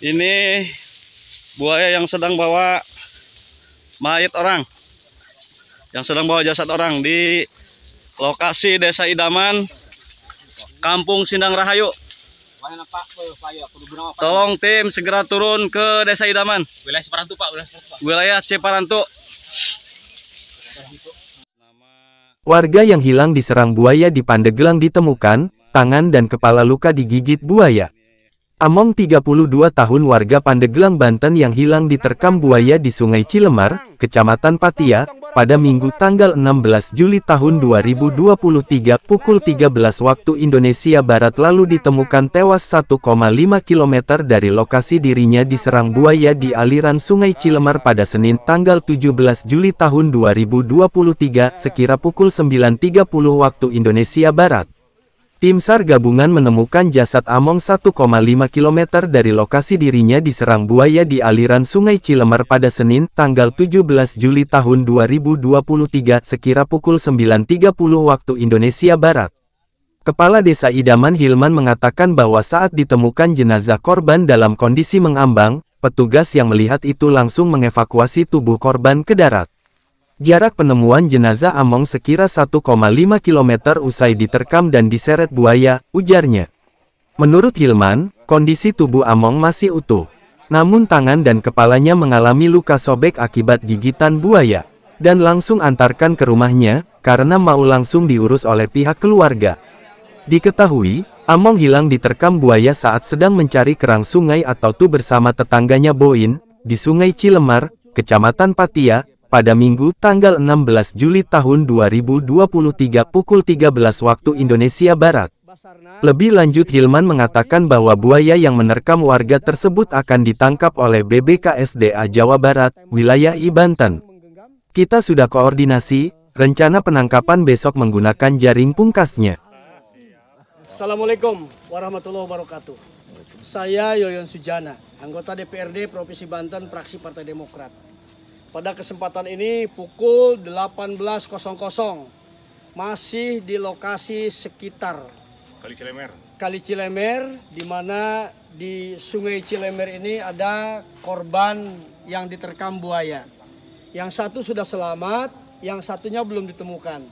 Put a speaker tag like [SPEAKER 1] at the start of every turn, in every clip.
[SPEAKER 1] ini buaya yang sedang bawa mayat orang yang sedang bawa jasad orang di lokasi desa Idaman Kampung Sindang Rahayu Tolong tim segera turun ke Desa Idaman. Wilayah Ciparantu Pak, wilayah Ciparantu. Wilayah Ciparantu.
[SPEAKER 2] Warga yang hilang diserang buaya di Pandeglang ditemukan, tangan dan kepala luka digigit buaya. Among 32 tahun warga Pandeglang Banten yang hilang diterkam buaya di Sungai Cilemar, Kecamatan Patia, pada Minggu tanggal 16 Juli tahun 2023 pukul 13 waktu Indonesia Barat lalu ditemukan tewas 1,5 km dari lokasi dirinya diserang buaya di aliran Sungai Cilemar pada Senin tanggal 17 Juli tahun 2023 sekira pukul 9.30 waktu Indonesia Barat. Tim SAR gabungan menemukan jasad Among 1,5 km dari lokasi dirinya diserang buaya di aliran Sungai Cilemer pada Senin, tanggal 17 Juli tahun 2023 sekira pukul 9.30 waktu Indonesia Barat. Kepala Desa Idaman Hilman mengatakan bahwa saat ditemukan jenazah korban dalam kondisi mengambang, petugas yang melihat itu langsung mengevakuasi tubuh korban ke darat. Jarak penemuan jenazah Among sekira 1,5 km usai diterkam dan diseret buaya, ujarnya. Menurut Hilman, kondisi tubuh Among masih utuh. Namun tangan dan kepalanya mengalami luka sobek akibat gigitan buaya. Dan langsung antarkan ke rumahnya, karena mau langsung diurus oleh pihak keluarga. Diketahui, Among hilang diterkam buaya saat sedang mencari kerang sungai atau tu bersama tetangganya Boin, di Sungai Cilemar, Kecamatan Patia, pada Minggu tanggal 16 Juli tahun 2023 pukul 13 waktu Indonesia Barat. Lebih lanjut Hilman mengatakan bahwa buaya yang menerkam warga tersebut akan ditangkap oleh BBKSDA Jawa Barat, wilayah I Banten. Kita sudah koordinasi, rencana penangkapan besok menggunakan jaring pungkasnya.
[SPEAKER 1] Assalamualaikum warahmatullahi wabarakatuh. Saya Yoyon Sujana, anggota DPRD Provinsi Banten, fraksi Partai Demokrat. Pada kesempatan ini pukul 18.00 masih di lokasi sekitar Kali Cilemer. Kali Cilemer di mana di Sungai Cilemer ini ada korban yang diterkam buaya. Yang satu sudah selamat, yang satunya belum ditemukan.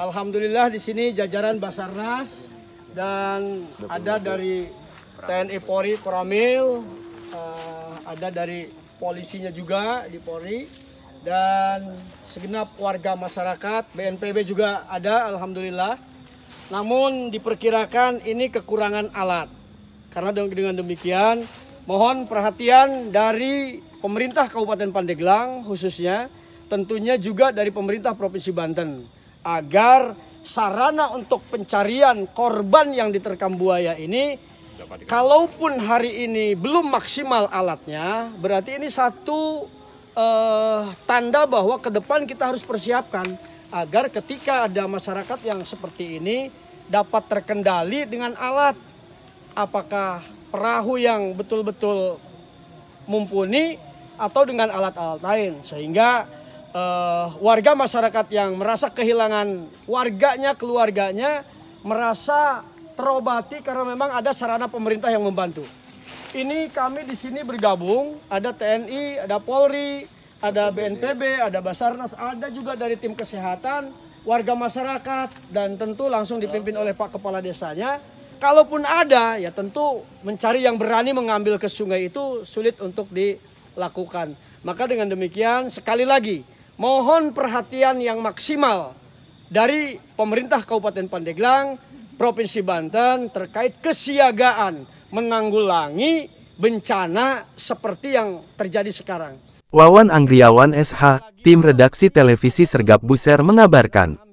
[SPEAKER 1] Alhamdulillah di sini jajaran Basarnas dan eh, ada dari TNI Polri Koramil, ada dari polisinya juga di Polri dan segenap warga masyarakat BNPB juga ada alhamdulillah. Namun diperkirakan ini kekurangan alat. Karena dengan demikian mohon perhatian dari pemerintah Kabupaten Pandeglang khususnya tentunya juga dari pemerintah Provinsi Banten agar sarana untuk pencarian korban yang diterkam buaya ini Kalaupun hari ini belum maksimal alatnya, berarti ini satu uh, tanda bahwa ke depan kita harus persiapkan agar ketika ada masyarakat yang seperti ini dapat terkendali dengan alat apakah perahu yang betul-betul mumpuni atau dengan alat-alat lain sehingga uh, warga masyarakat yang merasa kehilangan warganya keluarganya merasa terobati karena memang ada sarana pemerintah yang membantu. Ini kami di sini bergabung, ada TNI, ada Polri, ada BNPB, ada Basarnas, ada juga dari tim kesehatan, warga masyarakat, dan tentu langsung dipimpin oleh Pak Kepala Desanya. Kalaupun ada, ya tentu mencari yang berani mengambil ke sungai itu sulit untuk dilakukan. Maka dengan demikian, sekali lagi, mohon perhatian yang maksimal dari pemerintah Kabupaten Pandeglang, Provinsi Banten terkait kesiagaan menanggulangi bencana seperti yang terjadi sekarang.
[SPEAKER 2] Wawan Anggriawan SH, tim redaksi televisi Sergap Buser mengabarkan.